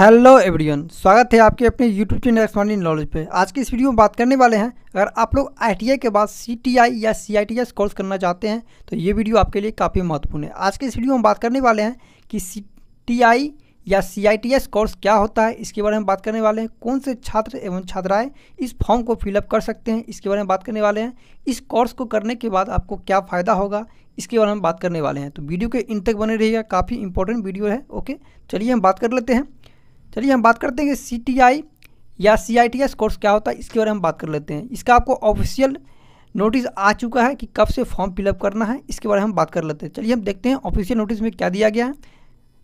hello everyone स्वागत है आपके अपने यूट्यूब चैनल एक्सपॉन्डिंग नॉलेज पे आज की इस वीडियो में बात करने वाले हैं अगर आप लोग आईटीआई के बाद सीटीआई या सीआईटीएस कोर्स करना चाहते हैं तो ये वीडियो आपके लिए काफ़ी महत्वपूर्ण है आज के इस वीडियो में बात करने वाले हैं कि सी या सी कोर्स क्या होता है इसके बारे में बात करने वाले हैं कौन से छात्र एवं छात्राएँ इस फॉर्म को फिलअप कर सकते हैं इसके बारे में बात करने वाले हैं इस कोर्स को करने के बाद आपको क्या फ़ायदा होगा इसके बारे में बात करने वाले हैं तो वीडियो के इन तक बने रहिएगा काफ़ी इंपॉर्टेंट वीडियो है ओके चलिए हम बात कर लेते हैं चलिए हम बात करते हैं कि सी या C I T S course क्या होता है इसके बारे में हम बात कर लेते हैं इसका आपको ऑफिशियल नोटिस आ चुका है कि कब से फॉर्म फिलअप करना है इसके बारे में हम बात कर लेते हैं चलिए हम देखते हैं ऑफिशियल नोटिस में क्या दिया गया है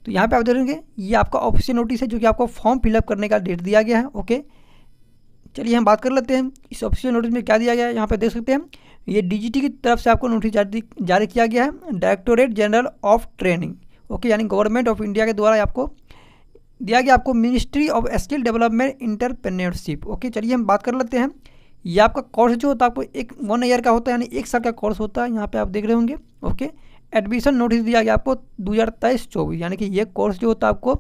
तो यहाँ पे आप देखेंगे ये आपका ऑफिशियल नोटिस है जो कि आपको फॉर्म फिलअप करने का डेट दिया गया है ओके चलिए हम बात कर लेते हैं इस ऑफिशियल नोटिस में क्या दिया गया है यहाँ पर देख सकते हैं ये डी की तरफ से आपको नोटिस जारी किया गया है directorate general of training okay यानी गवर्नमेंट ऑफ इंडिया के द्वारा आपको दिया गया आपको ministry of skill development entrepreneurship okay चलिए हम बात कर लेते हैं ये आपका कोर्स जो होता है आपको एक वन ईयर का होता है यानी एक साल का कोर्स होता है यहाँ पे आप देख रहे होंगे ओके एडमिशन नोटिस दिया गया आपको दो हज़ार तेईस चौबीस यानी कि ये कोर्स जो होता है आपको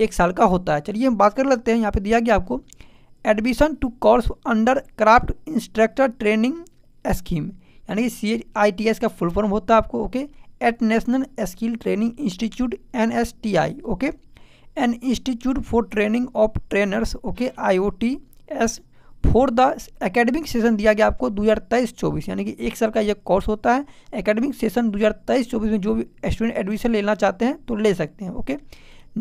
एक साल का होता है चलिए हम बात कर लेते हैं यहाँ पे दिया गया आपको admission to course under craft instructor training scheme यानी कि सी आई टी एस का फुल फॉर्म होता है आपको okay at national skill training institute N S T I okay and institute for training of trainers okay I O T S for the academic session दिया गया आपको दो हज़ार तेईस चौबीस यानी कि एक साल का यह कोर्स होता है एकेडमिक सेशन दो हज़ार तेईस चौबीस में जो भी स्टूडेंट एडमिशन लेना चाहते हैं तो ले सकते हैं ओके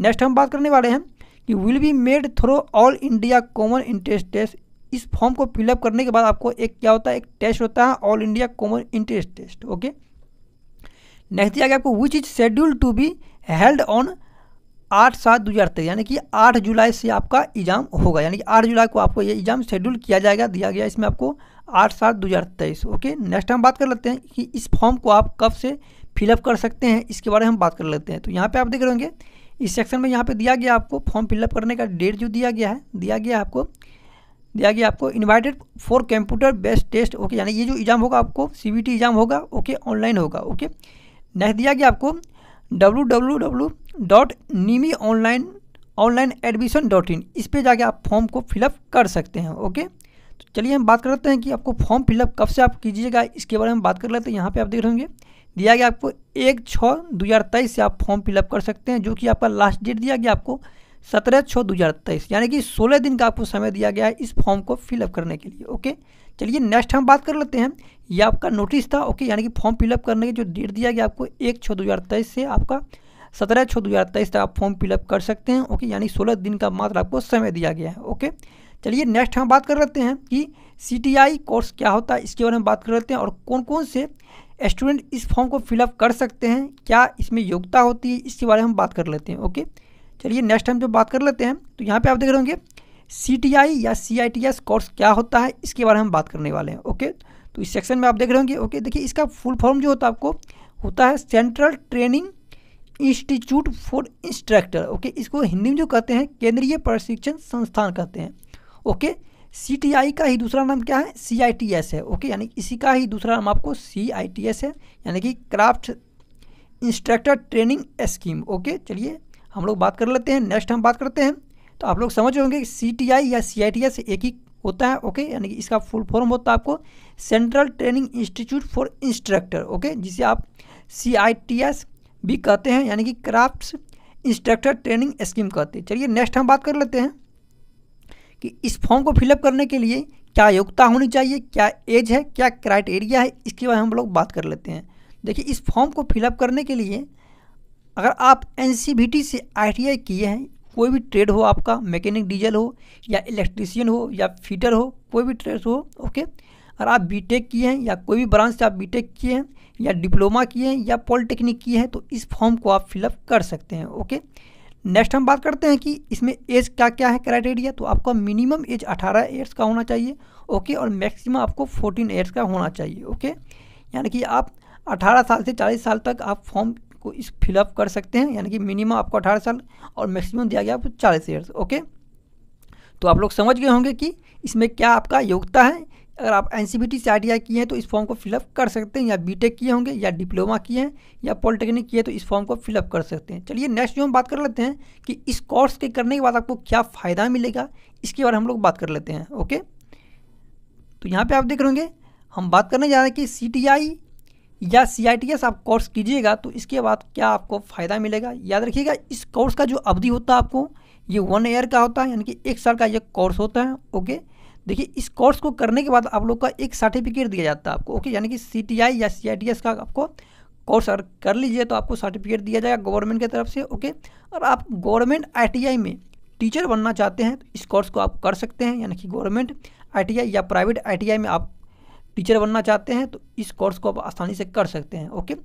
नेक्स्ट हम बात करने वाले हैं कि will be made through all India common interest test इस फॉर्म को फिलअप करने के बाद आपको एक क्या होता है एक टेस्ट होता है all India common interest test okay next दिया गया आपको which is schedule to be held on आठ सात दो हज़ार तेईस यानी कि आठ जुलाई से आपका एग्ज़ाम होगा यानी कि आठ जुलाई को आपको ये एग्ज़ाम शेड्यूल किया जाएगा दिया गया इसमें आपको आठ सात दो हज़ार तेईस ओके नेक्स्ट हम बात कर लेते हैं कि इस फॉर्म को आप कब से फिलअप कर सकते हैं इसके बारे में हम बात कर लेते हैं तो यहाँ पे आप देख रहे होंगे इस सेक्शन में यहाँ पे दिया गया आपको फॉर्म फिलअप करने का डेट जो दिया गया है दिया गया आपको दिया गया आपको invited for computer based test okay यानी ये जो एग्ज़ाम होगा आपको सी एग्ज़ाम होगा ओके ऑनलाइन होगा ओके नेक्स्ट दिया गया आपको W W W dot NIMI online online admission dot in इस पर जाके आप फॉर्म को फिलअप कर सकते हैं ओके तो चलिए हम बात करते हैं कि आपको फॉर्म फिलअप कब से आप कीजिएगा इसके बारे में बात कर लेते हैं यहाँ पे आप देख रहे होंगे दिया गया आपको एक छः दो हज़ार तेईस से आप फॉर्म फिलअप कर सकते हैं जो कि आपका लास्ट डेट दिया गया आपको सत्रह छः दो हज़ार तेईस यानी कि सोलह दिन का आपको समय दिया गया है इस फॉर्म को फिलअप करने के लिए ओके चलिए नेक्स्ट हम बात कर लेते हैं ये आपका नोटिस था ओके यानी कि फॉर्म फिलअप करने की जो डेट दिया गया आपको एक छः दो हज़ार तेईस से आपका सत्रह छः दो हज़ार तेईस तक आप फॉर्म फिलअप कर सकते हैं ओके यानी सोलह दिन का मात्र आपको समय दिया गया है ओके चलिए नेक्स्ट हम बात कर लेते हैं कि सी कोर्स क्या होता है इसके बारे में बात कर लेते हैं और कौन कौन से स्टूडेंट इस फॉर्म को फिलअप कर सकते हैं क्या इसमें योग्यता होती है इसके बारे में हम बात कर लेते हैं ओके चलिए नेक्स्ट हम जो बात कर लेते हैं तो यहाँ पे आप देख रहे होंगे सी या सी कोर्स क्या होता है इसके बारे में हम बात करने वाले हैं ओके तो इस सेक्शन में आप देख रहे होंगे ओके देखिए इसका फुल फॉर्म जो होता है आपको होता है central training institute for instructor okay इसको हिंदी में जो कहते हैं केंद्रीय प्रशिक्षण संस्थान कहते हैं ओके सी का ही दूसरा नाम क्या है सी है ओके यानी इसी का ही दूसरा नाम आपको सी है यानी कि craft instructor training scheme okay चलिए हम लोग बात कर लेते हैं नेक्स्ट हम बात करते हैं तो आप लोग समझ होंगे कि सी टी आई या सी आई टी एस एक ही होता है ओके यानी कि इसका फुल फॉर्म होता है आपको central training institute for instructor okay जिसे आप सी आई टी एस भी कहते हैं यानी कि क्राफ्ट इंस्ट्रक्टर ट्रेनिंग स्कीम कहते हैं चलिए नेक्स्ट हम बात कर लेते हैं कि इस फॉर्म को फिलअप करने के लिए क्या योग्यता होनी चाहिए क्या एज है क्या क्राइटेरिया है इसके बारे में हम लोग बात कर लेते हैं देखिए इस फॉर्म को फिलअप करने के लिए अगर आप एन से आई किए हैं कोई भी ट्रेड हो आपका मैकेनिक डीजल हो या इलेक्ट्रीशियन हो या फीटर हो कोई भी ट्रेड हो ओके और आप बीटेक किए हैं या कोई भी ब्रांच से आप बीटेक किए हैं या डिप्लोमा किए हैं या पॉलिटेक्निक किए हैं तो इस फॉर्म को आप फिलअप कर सकते हैं ओके नेक्स्ट हम बात करते हैं कि इसमें एज क्या क्या है क्राइटेरिया तो आपका मिनिमम एज 18 ईयर्स का होना चाहिए ओके और मैक्सिमम आपको 14 ईयर्स का होना चाहिए ओके यानी कि आप 18 साल से 40 साल तक आप फॉर्म को इस फिलअप कर सकते हैं यानी कि मिनिमम आपको अठारह साल और मैक्सिमम दिया गया आपको चालीस ईयर्स ओके तो आप लोग समझ गए होंगे कि इसमें क्या आपका योग्यता है अगर आप एन सी बी टी से आई टी आई किए हैं तो इस फॉर्म को फिलअप कर सकते हैं या बी टेक किए होंगे या डिप्लोमा किए हैं या पॉलिटेक्निक किए तो इस फॉर्म को फिलअप कर सकते हैं चलिए नेक्स्ट जो हम बात कर लेते हैं कि इस कोर्स के करने के बाद आपको क्या फ़ायदा मिलेगा इसके बारे में हम लोग बात कर लेते हैं ओके तो यहाँ पर आप देख रहे होंगे हम बात करने जा रहे हैं कि सी टी आई या सी आई टी एस आप कोर्स कीजिएगा तो इसके बाद क्या आपको फ़ायदा मिलेगा याद रखिएगा इस कोर्स का जो अवधि होता है आपको ये वन ईयर का होता है यानी कि एक साल का ये कोर्स होता है ओके देखिए इस कोर्स को करने के बाद आप लोग का एक सर्टिफिकेट दिया जाता है आपको ओके यानी कि सी टी आई या सी आई टी एस का आपको कोर्स अगर कर लीजिए तो आपको सर्टिफिकेट दिया जाएगा गवर्नमेंट की तरफ से ओके और आप गवर्नमेंट आई टी आई में टीचर बनना चाहते हैं तो इस कोर्स को आप कर सकते हैं यानी कि गवर्नमेंट आई टी आई या प्राइवेट आई टी आई में आप टीचर बनना चाहते हैं तो इस कोर्स को आप आसानी से कर सकते हैं ओके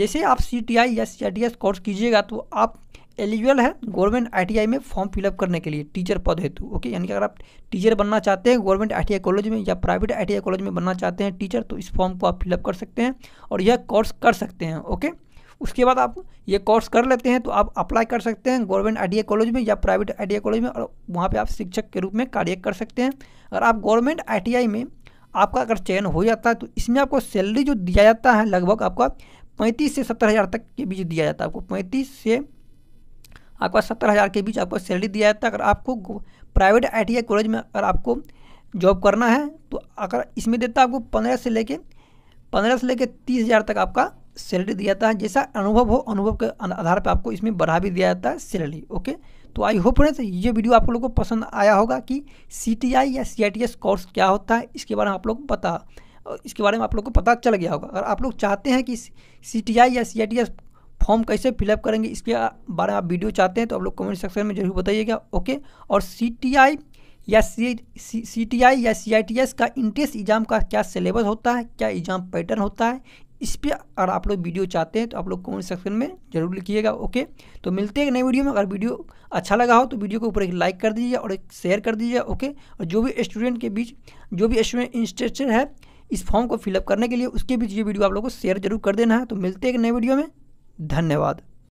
जैसे आप सी टी आई या सी टी कोर्स कीजिएगा तो आप एलिजिबल है गवर्नमेंट आईटीआई में फॉर्म फिलअप करने के लिए टीचर पद हेतु ओके यानी कि अगर आप टीचर बनना चाहते हैं गवर्नमेंट आईटीआई कॉलेज में या प्राइवेट आईटीआई कॉलेज में बनना चाहते हैं टीचर तो इस फॉर्म को आप फिलअप कर सकते हैं और यह कोर्स कर सकते हैं ओके उसके बाद आप ये कोर्स कर लेते हैं तो आप अप्लाई कर सकते हैं गवर्नमेंट आई कॉलेज में या प्राइवेट आई कॉलेज में और वहाँ पर आप शिक्षक के रूप में कार्य कर सकते हैं अगर आप गवर्नमेंट आई में आपका अगर चयन हो जाता है तो इसमें आपको सैलरी जो दिया जाता है लगभग आपका पैंतीस से सत्तर हज़ार तक के बीच दिया जाता है आपको पैंतीस से आपका सत्तर हज़ार के बीच आपको सैलरी दिया जाता है अगर आपको प्राइवेट आई कॉलेज में अगर आपको जॉब करना है तो अगर इसमें देता है आपको पंद्रह से लेके पंद्रह से लेके तीस हज़ार तक आपका सैलरी दिया जाता है जैसा अनुभव हो अनुभव के आधार पर आपको इसमें बढ़ा भी दिया जाता है सैलरी ओके तो आई होप फ्रेंड्स ये वीडियो आप लोग को पसंद आया होगा कि सी या सी कोर्स क्या होता है इसके बारे में आप लोग पता इसके बारे में आप लोग को पता चल गया होगा अगर आप लोग चाहते हैं कि सी या सी फॉर्म कैसे फिलअप करेंगे इसके बारे में आप वीडियो चाहते हैं तो आप लोग कमेंट सेक्शन में जरूर बताइएगा ओके और सी या सी सी टी आई या सी आई टी एस का इंट्रेंस एग्ज़ाम का क्या सिलेबस होता है क्या एग्ज़ाम पैटर्न होता है इस पर अगर आप लोग वीडियो चाहते हैं तो आप लोग कमेंट सेक्शन में जरूर लिखिएगा ओके तो मिलते हैं एक वीडियो में अगर वीडियो अच्छा लगा हो तो वीडियो के ऊपर एक लाइक कर दीजिए और एक शेयर कर दीजिए ओके और जो भी स्टूडेंट के बीच जो भी स्टूडेंट इंस्ट्रक्टर है इस फॉर्म को फिलअप करने के लिए उसके बीच ये वीडियो आप लोग को शेयर जरूर कर देना है तो मिलते हैं एक वीडियो में धन्यवाद